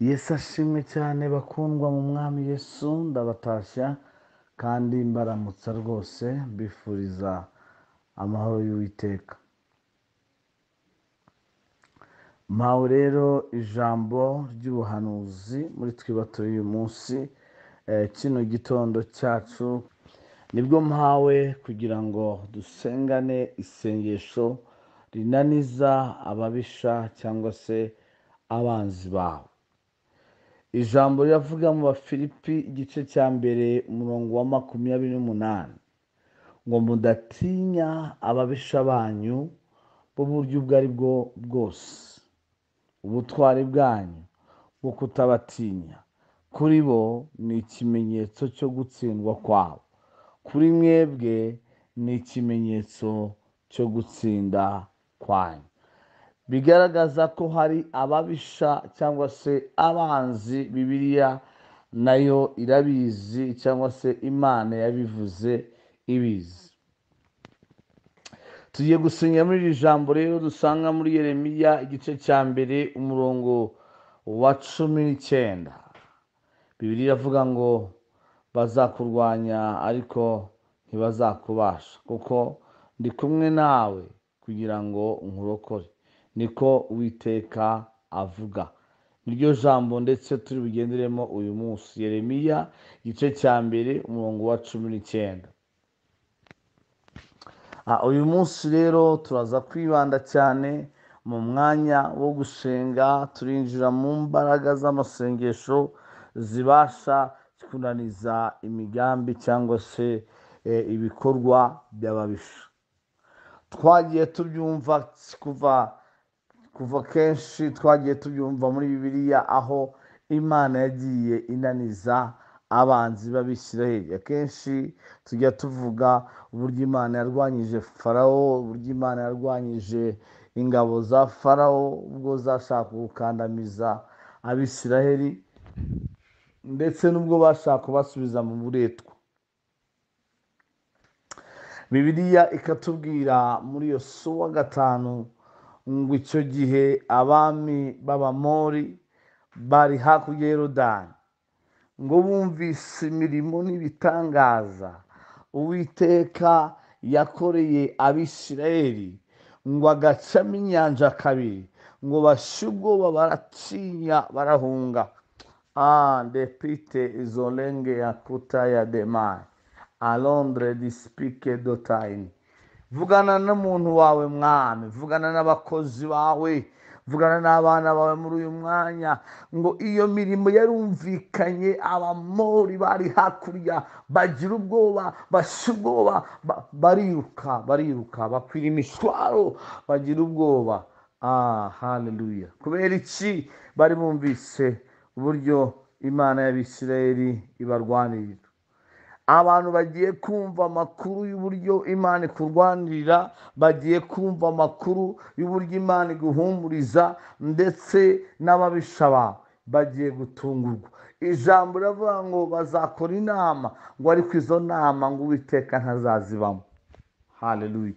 yesu ashimwe cyane bakundwa mu mwami yesu ndabatashya kandi mbaramutsa rwose mbifuriza amahoro y'uwiteka mpawe rero ijambo ry'ubuhanuzi muri twibato uyu munsi eh, kino gitondo cyacu nibwo mpawe kugira ngo dusengane isengesho rinaniza ababisha cyangwa se abanzi bawe ijambo riravuga mu bafilipi igice cya mbere umurongo wa makumyabiri n'umunani ngo mudatinya ababisha banyu b'uburyo ubwo ari bwo bwose ubutwari bwanyu bwo kutabatinya kuri bo ni ikimenyetso cyo gutsindwa kwabo kuri mwebwe ni ikimenyetso cyo gutsinda kwanyu bigaragaza ko hari ababisha cyangwa se abanzi bibiriya nayo irabizi cyangwa se imana yabivuze ibizi tugiye gusinya muri iri jambo rero dusanga muri Yeremiya igice cya mbere umurongo wa cumi n'icyenda bibiri iravuga ngo bazakurwanya ariko ntibazakubasha kuko ndi kumwe nawe kugira ngo nkurokore niko witeka avuga niryo jambo ndetse turi bugenderemo uyu munsi yeremiya igice cya mbere umurongo wa cumi n'icyenda ah, uyu munsi rero turaza kwibanda cyane mu mwanya wo gusenga turinjira mu mbaraga z'amasengesho zibasha kunaniza imigambi cyangwa se eh, ibikorwa by'ababisha twagiye tubyumva kuva kuva kenshi twagiye tubyumva muri bibiliya aho imana yagiye inaniza abanzi b'abisiraheli akenshi tujya tuvuga uburyo imana yarwanyije farawo uburyo imana yarwanyije ingabo za farawo ubwo zashaka gukandamiza abisiraheli ndetse n'ubwo bashaka kubasubiza mu buretwa bibiliya ikatubwira muri iyo suwa gatanu ngo icyo gihe abami b'abamori bari hakurya yorodani ngo bumvise imirimo n'ibitangaza uwiteka yakoreye abisirayeli ngo agacamo inyanja kabiri ngo ubwoba baracinya barahunga ah, depite izo lenge ya kuta ya alondre disipike dotayini vugana n'umuntu wawe mwami vugana n'abakozi bawe vugana n'abana bawe muri uyu mwanya ngo iyo mirimo yarumvikanye abamori bari hakurya bagira ubwoba bashya ubwoba bariruka bariruka bakwira imishwaro bagira ubwoba ah, haleluya kubera iki bari bumvise uburyo imana y'abisirayeli ibarwanirira abantu bagiye kumva amakuru y'uburyo imana ikurwanirira bagiye kumva amakuru y'uburyo imana iguhumuriza ndetse n'ababishaba bagiye gutungurwa ijambo riravuga ngo bazakora inama ngo ariko izo nama ngo uwiteka ntazazibamo hareruye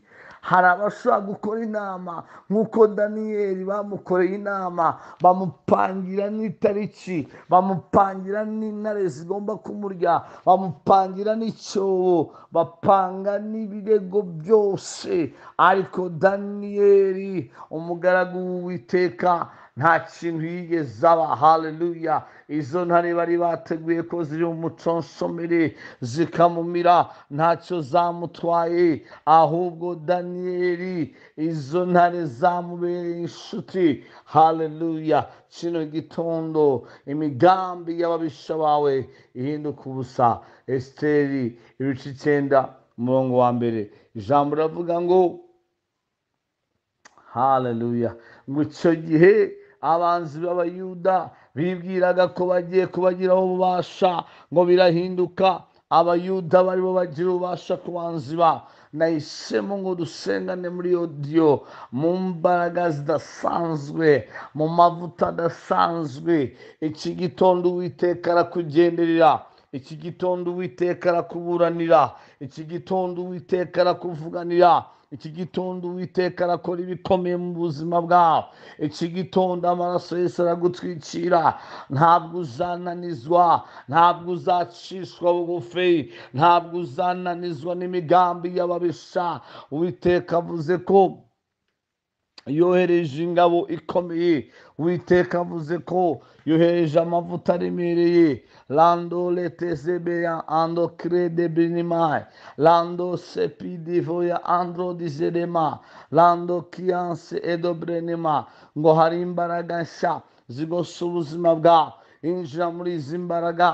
hari abashobora gukora inama nk'uko daniyeli bamukoreye inama bamupangira n'itariki bamupangira n'intare zigomba kumurya bamupangira n'icyobo bapanga n'ibirego byose ariko daniyeli umugaragu w'uwiteka nta kintu yigeze aba haleluya izo ntare bari bateguye ko ziri mu muconsomere zikamumira ntacyo zamutwaye ahubwo daniyeli izo ntare zamubereye inshuti haleluya kino gitondo imigambi y'ababisha bawe ihinduka ubusa esiteri ibice icyenda umurongo wa mbere ijambo riravuga ngo haleluya ngo icyo gihe abanzi b'abayuda bibwiraga ko bagiye kubagiraho ububasha ngo birahinduka abayuda baribo bagira ububasha ku banzi ba nahisemo ngo dusengane muri iyo diyo mu mbaraga zidasanzwe mu mavuta adasanzwe iki gitondo uwiteka arakugenderera iki gitondo uwiteka arakuburanira iki gitondo uwiteka arakuvuganira iki gitondo uwiteka arakora ibikomeye mu buzima bwawe iki gitondo amaraso yose aragutwikira ntabwo uzananizwa ntabwo uzacishwa bugufi ntabwo uzananizwa n'imigambi y'ababisha uwiteka avuze ko yohereje ingabo ikomeye witeka avuze ko yohereje amavuta aremereye lando letesebeya ando krede binimayi lando sepidivoya andro dizerema lando kiyanse edobrenema ngo hari imbaraga nshya zigose ubuzima bwawe injira muri izi mbaraga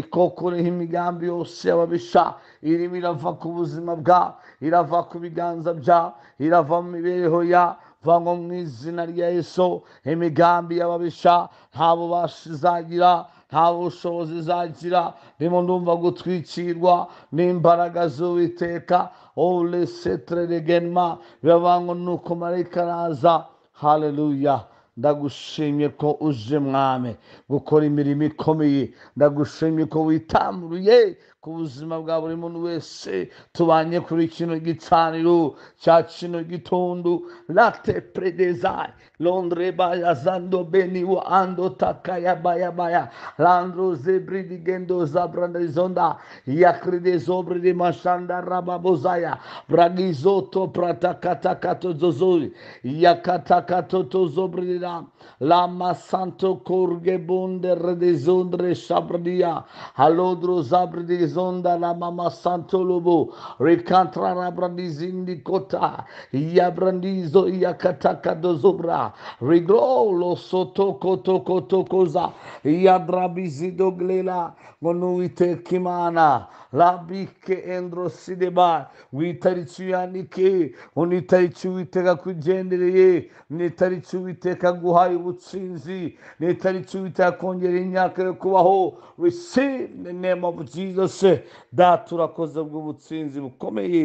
ikokoreho imigambi yose y'ababisha irimo irava ku buzima bwa irava ku biganza bya irava mu mibereho yawe vanywa mu izina rya yesu imigambi y'ababisha nta bubasha izagira nta bushobozi izagira ndimo ndumva gutwikirwa n'imbaraga z'uwiteka uresetere regenma birabangwa nuko marayika araza haleluya ndagushimye ko uje mwami gukora imirimo ikomeye ndagushimye ko witamuruye ku buzima bwa buri muntu wese tubanye kuri kino gicaniro cya kino gitondo late predesai londre baya zando beni wa ando takaya baya baya landro zebri di gendo zabranda zonda yakride zobri di mashanda rababozaya bragizoto pratakatakato zozoi yakatakato to zobri da lama santo korge bonde redezondre sabrdia alodro zabri di zonda la mama santolobo rekantra rabrandi zindikota yabrandizo kado dozobra regrolo soto koto koto koza yadrabizido glela monuite kimana labike endro sideba witariciyandike unitarici witeka kugendereye nitarici witeka guhaye ubutsinzi nitarici witeka kongera imyaka yo kubaho receive the name of jesus byose data urakoze bw'ubutsinzi bukomeye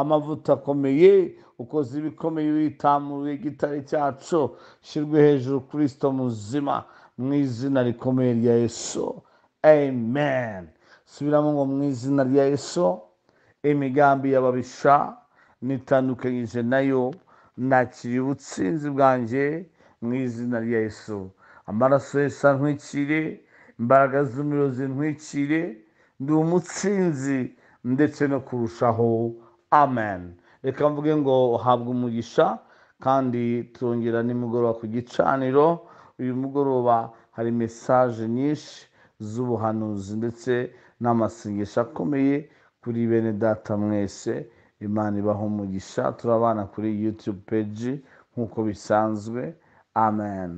amavuta akomeye ukoze ibikomeye witamuye igitare cyacu shyirwe hejuru kirisito muzima mu izina rikomeye rya yesu amen subiramo ngo mu izina rya yesu imigambi y'ababisha nitandukanyije nayo nakiriye ubutsinzi bwanjye mu izina rya yesu amaraso yose ntwikire imbaraga z'umuyobozi ntwikire Ni umutsinzi ndetse no kurushaho amen reka mvuge ngo habwe umugisha kandi turongera nimugoroba ku gicaniro uyu mugoroba hari mesaje nyinshi z'ubuhanuzi ndetse n'amasengesho akomeye kuri bene data mwese imana ibaha umugisha turabana kuri yutube peji nk'uko bisanzwe amen